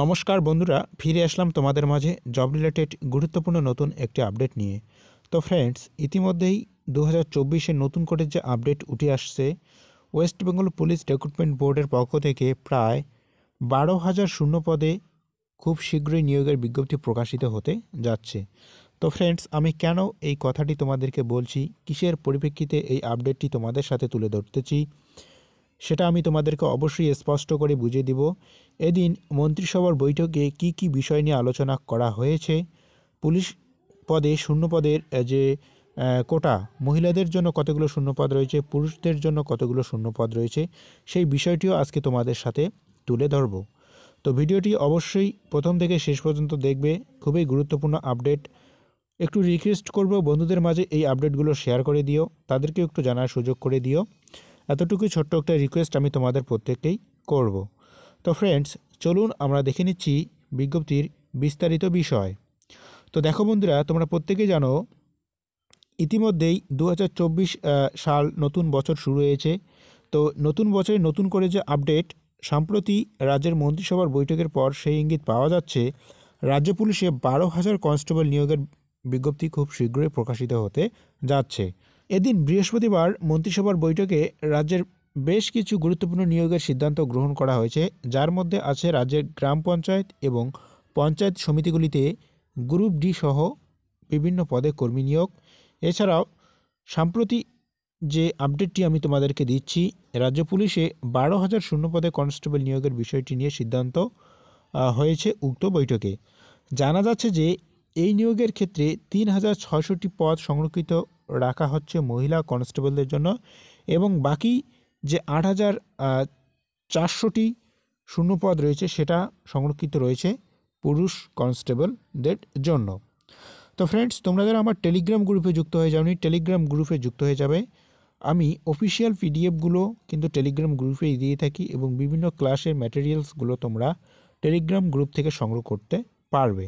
নমস্কার বন্ধুরা ফিরে আসলাম তোমাদের মাঝে জব রিলেটেড গুরুত্বপূর্ণ নতুন একটি আপডেট নিয়ে তো ফ্রেন্ডস ইতিমধ্যেই দু হাজার নতুন করে যে আপডেট উঠে আসছে ওয়েস্ট বেঙ্গল পুলিশ রেক্রুটমেন্ট বোর্ডের পক্ষ থেকে প্রায় বারো হাজার শূন্য পদে খুব শীঘ্রই নিয়োগের বিজ্ঞপ্তি প্রকাশিত হতে যাচ্ছে তো ফ্রেন্ডস আমি কেন এই কথাটি তোমাদেরকে বলছি কিসের পরিপ্রেক্ষিতে এই আপডেটটি তোমাদের সাথে তুলে ধরতেছি সেটা আমি তোমাদেরকে অবশ্যই স্পষ্ট করে বুঝিয়ে দিব এদিন মন্ত্রিসভার বৈঠকে কি কি বিষয় নিয়ে আলোচনা করা হয়েছে পুলিশ পদে শূন্য পদের যে কোটা মহিলাদের জন্য কতগুলো শূন্যপদ রয়েছে পুরুষদের জন্য কতগুলো শূন্যপদ রয়েছে সেই বিষয়টিও আজকে তোমাদের সাথে তুলে ধরব তো ভিডিওটি অবশ্যই প্রথম থেকে শেষ পর্যন্ত দেখবে খুবই গুরুত্বপূর্ণ আপডেট একটু রিকোয়েস্ট করব বন্ধুদের মাঝে এই আপডেটগুলো শেয়ার করে দিও তাদেরকেও একটু জানার সুযোগ করে দিও এতটুকুই ছোট্ট একটা রিকোয়েস্ট আমি তোমাদের প্রত্যেককেই করব। তো ফ্রেন্ডস চলুন আমরা দেখে নিচ্ছি বিজ্ঞপ্তির বিস্তারিত বিষয় তো দেখো বন্ধুরা তোমরা প্রত্যেকেই জানো ইতিমধ্যেই দু সাল নতুন বছর শুরু হয়েছে তো নতুন বছরে নতুন করে যে আপডেট সম্প্রতি রাজ্যের মন্ত্রিসভার বৈঠকের পর সেই ইঙ্গিত পাওয়া যাচ্ছে রাজ্য পুলিশে বারো হাজার কনস্টেবল নিয়োগের বিজ্ঞপ্তি খুব শীঘ্রই প্রকাশিত হতে যাচ্ছে এদিন বৃহস্পতিবার মন্ত্রিসভার বৈঠকে রাজ্যের বেশ কিছু গুরুত্বপূর্ণ নিয়োগের সিদ্ধান্ত গ্রহণ করা হয়েছে যার মধ্যে আছে রাজ্যের গ্রাম পঞ্চায়েত এবং পঞ্চায়েত সমিতিগুলিতে গ্রুপ ডি সহ বিভিন্ন পদে কর্মী নিয়োগ এছাড়াও সাম্প্রতি যে আপডেটটি আমি তোমাদেরকে দিচ্ছি রাজ্য পুলিশে বারো হাজার পদে কনস্টেবল নিয়োগের বিষয়টি নিয়ে সিদ্ধান্ত হয়েছে উক্ত বৈঠকে জানা যাচ্ছে যে এই নিয়োগের ক্ষেত্রে তিন হাজার ছয়শটি পদ সংরক্ষিত রাখা হচ্ছে মহিলা কনস্টেবলদের জন্য এবং বাকি যে আট হাজার চারশোটি শূন্যপদ রয়েছে সেটা সংরক্ষিত রয়েছে পুরুষ কনস্টেবলদের জন্য তো ফ্রেন্ডস তোমরা যারা আমার টেলিগ্রাম গ্রুপে যুক্ত হয়ে যাওনি টেলিগ্রাম গ্রুপে যুক্ত হয়ে যাবে আমি অফিসিয়াল পিডিএফগুলো কিন্তু টেলিগ্রাম গ্রুপেই দিয়ে থাকি এবং বিভিন্ন ক্লাসের ম্যাটেরিয়ালসগুলো তোমরা টেলিগ্রাম গ্রুপ থেকে সংগ্রহ করতে পারবে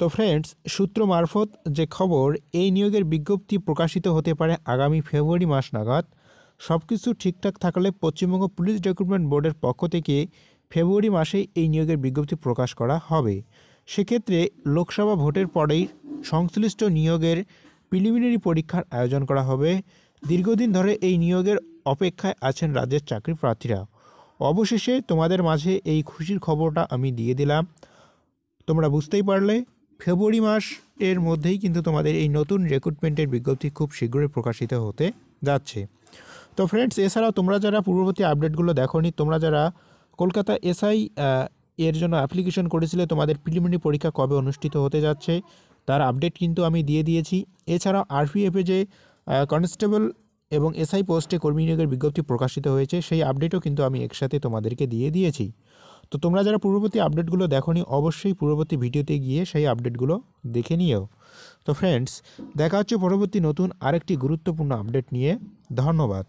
তো ফ্রেন্ডস সূত্র মারফত যে খবর এই নিয়োগের বিজ্ঞপ্তি প্রকাশিত হতে পারে আগামী ফেব্রুয়ারি মাস নাগাদ সব কিছু ঠিকঠাক থাকলে পশ্চিমবঙ্গ পুলিশ রিক্রুটমেন্ট বোর্ডের পক্ষ থেকে ফেব্রুয়ারি মাসে এই নিয়োগের বিজ্ঞপ্তি প্রকাশ করা হবে সেক্ষেত্রে লোকসভা ভোটের পরেই সংশ্লিষ্ট নিয়োগের প্রিলিমিনারি পরীক্ষার আয়োজন করা হবে দীর্ঘদিন ধরে এই নিয়োগের অপেক্ষায় আছেন রাজ্যের চাকরি প্রার্থীরা অবশেষে তোমাদের মাঝে এই খুশির খবরটা আমি দিয়ে দিলাম তোমরা বুঝতেই পারলে ফেব্রুয়ারি মাস এর মধ্যেই কিন্তু তোমাদের এই নতুন রেক্রুটমেন্টের বিজ্ঞপ্তি খুব শীঘ্রই প্রকাশিত হতে যাচ্ছে তো ফ্রেন্ডস এছাড়াও তোমরা যারা পূর্ববর্তী আপডেটগুলো দেখোনি তোমরা যারা কলকাতা এসআই এর জন্য অ্যাপ্লিকেশন করেছিলে তোমাদের প্রিলিমিনারি পরীক্ষা কবে অনুষ্ঠিত হতে যাচ্ছে তার আপডেট কিন্তু আমি দিয়ে দিয়েছি এছাড়াও আরপিএফে যে কনস্টেবল এবং এসআই পোস্টে কর্মী নিয়োগের বিজ্ঞপ্তি প্রকাশিত হয়েছে সেই আপডেটও কিন্তু আমি একসাথে তোমাদেরকে দিয়ে দিয়েছি তো তোমরা যারা পূর্ববর্তী আপডেটগুলো নি অবশ্যই পূর্ববর্তী ভিডিওতে গিয়ে সেই আপডেটগুলো দেখে নিও তো ফ্রেন্ডস দেখা হচ্ছে পরবর্তী নতুন আরেকটি গুরুত্বপূর্ণ আপডেট নিয়ে ধন্যবাদ